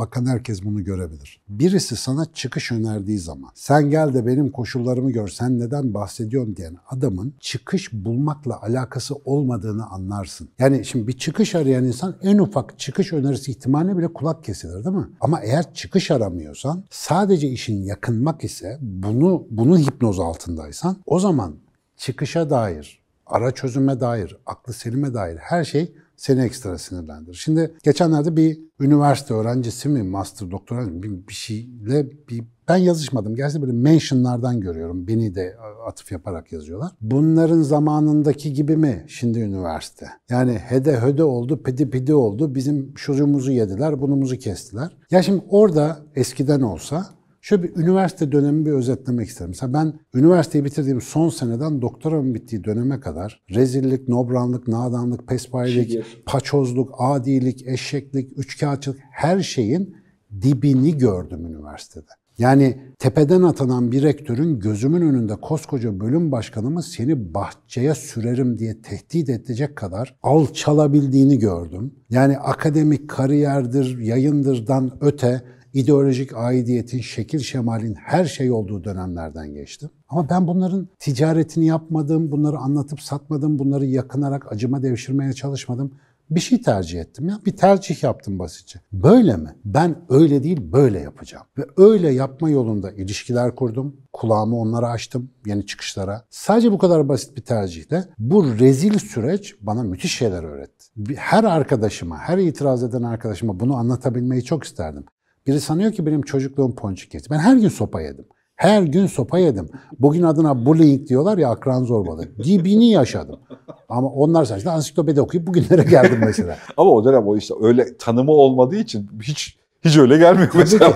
Bakan herkes bunu görebilir. Birisi sana çıkış önerdiği zaman sen gel de benim koşullarımı gör sen neden bahsediyorsun diyen adamın çıkış bulmakla alakası olmadığını anlarsın. Yani şimdi bir çıkış arayan insan en ufak çıkış önerisi ihtimaline bile kulak kesilir değil mi? Ama eğer çıkış aramıyorsan sadece işin yakınmak ise bunu bunun hipnoz altındaysan o zaman çıkışa dair, ara çözüme dair, aklı selime dair her şey seni ekstra sinirlendirir. Şimdi geçenlerde bir üniversite öğrencisi mi, master, doktora mı bir, bir şeyle bir ben yazışmadım. Gerçi böyle mentionlardan görüyorum. Beni de atıf yaparak yazıyorlar. Bunların zamanındaki gibi mi şimdi üniversite? Yani hede höde oldu, pidi pidi oldu. Bizim şuzumuzu yediler, bunumuzu kestiler. Ya şimdi orada eskiden olsa Şöyle bir üniversite dönemi bir özetlemek isterim. Mesela ben üniversiteyi bitirdiğim son seneden doktoramın bittiği döneme kadar rezillik, nobranlık, nadanlık, pespayilik, paçozluk, adilik, eşeklik, üçkağıtçılık her şeyin dibini gördüm üniversitede. Yani tepeden atanan bir rektörün gözümün önünde koskoca bölüm başkanımı seni bahçeye sürerim diye tehdit edecek kadar alçalabildiğini gördüm. Yani akademik kariyerdir, yayındırdan öte ideolojik aidiyetin, şekil şemalin her şey olduğu dönemlerden geçtim. Ama ben bunların ticaretini yapmadım, bunları anlatıp satmadım, bunları yakınarak acıma devşirmeye çalışmadım. Bir şey tercih ettim ya. Bir tercih yaptım basitçe. Böyle mi? Ben öyle değil böyle yapacağım. Ve öyle yapma yolunda ilişkiler kurdum. Kulağımı onlara açtım yeni çıkışlara. Sadece bu kadar basit bir tercihle bu rezil süreç bana müthiş şeyler öğretti. Her arkadaşıma, her itiraz eden arkadaşıma bunu anlatabilmeyi çok isterdim. Biri sanıyor ki benim çocukluğum ponçik yedi. Ben her gün sopa yedim. Her gün sopa yedim. Bugün adına bullying diyorlar ya akran zorbalığı. Dibini yaşadım. Ama onlar sadece ansiklopedi okuyup bugünlere geldim mesela. Ama o dönem o işte öyle tanımı olmadığı için hiç hiç öyle gelmiyor mesela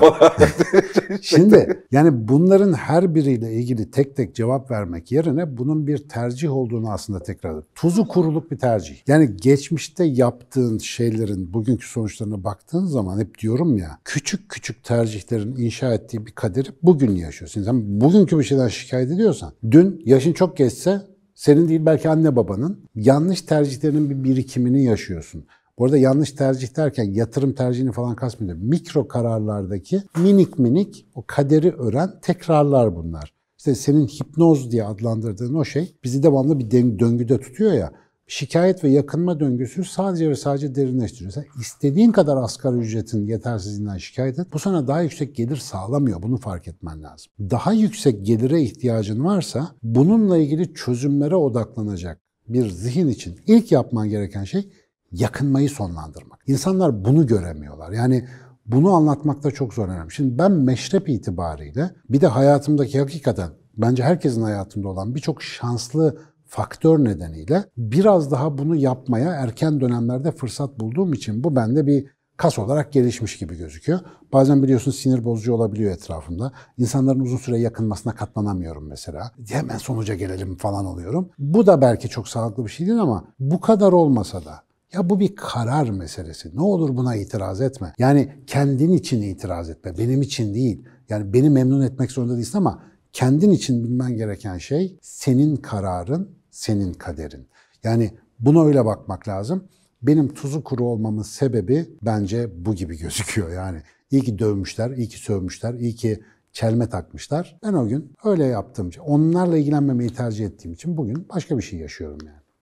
Şimdi yani bunların her biriyle ilgili tek tek cevap vermek yerine bunun bir tercih olduğunu aslında tekrar tuzu kuruluk bir tercih. Yani geçmişte yaptığın şeylerin bugünkü sonuçlarına baktığın zaman hep diyorum ya küçük küçük tercihlerin inşa ettiği bir kaderi bugün yaşıyorsun. Sen bugünkü bir şeyden şikayet ediyorsan dün yaşın çok geçse senin değil belki anne babanın yanlış tercihlerinin bir birikimini yaşıyorsun. Bu arada yanlış tercih derken yatırım tercihini falan kasmıyorum. Mikro kararlardaki minik minik o kaderi ören tekrarlar bunlar. İşte senin hipnoz diye adlandırdığın o şey bizi devamlı bir döngüde tutuyor ya. Şikayet ve yakınma döngüsü sadece ve sadece derinleştiriyor. Sen istediğin kadar asgari ücretin yetersizliğinden şikayet et. Bu sana daha yüksek gelir sağlamıyor. Bunu fark etmen lazım. Daha yüksek gelire ihtiyacın varsa bununla ilgili çözümlere odaklanacak bir zihin için ilk yapman gereken şey yakınmayı sonlandırmak. İnsanlar bunu göremiyorlar. Yani bunu anlatmakta çok zor önemli. Şimdi ben meşrep itibariyle bir de hayatımdaki hakikaten bence herkesin hayatında olan birçok şanslı faktör nedeniyle biraz daha bunu yapmaya erken dönemlerde fırsat bulduğum için bu bende bir kas olarak gelişmiş gibi gözüküyor. Bazen biliyorsun sinir bozucu olabiliyor etrafımda. İnsanların uzun süre yakınmasına katlanamıyorum mesela. Hemen sonuca gelelim falan oluyorum. Bu da belki çok sağlıklı bir şey değil ama bu kadar olmasa da ya bu bir karar meselesi. Ne olur buna itiraz etme. Yani kendin için itiraz etme. Benim için değil. Yani beni memnun etmek zorunda değilsin ama kendin için bilmen gereken şey senin kararın, senin kaderin. Yani buna öyle bakmak lazım. Benim tuzu kuru olmamın sebebi bence bu gibi gözüküyor yani. iyi ki dövmüşler, iyi ki sövmüşler, iyi ki çelme takmışlar. Ben o gün öyle yaptığım için, onlarla ilgilenmemeyi tercih ettiğim için bugün başka bir şey yaşıyorum yani.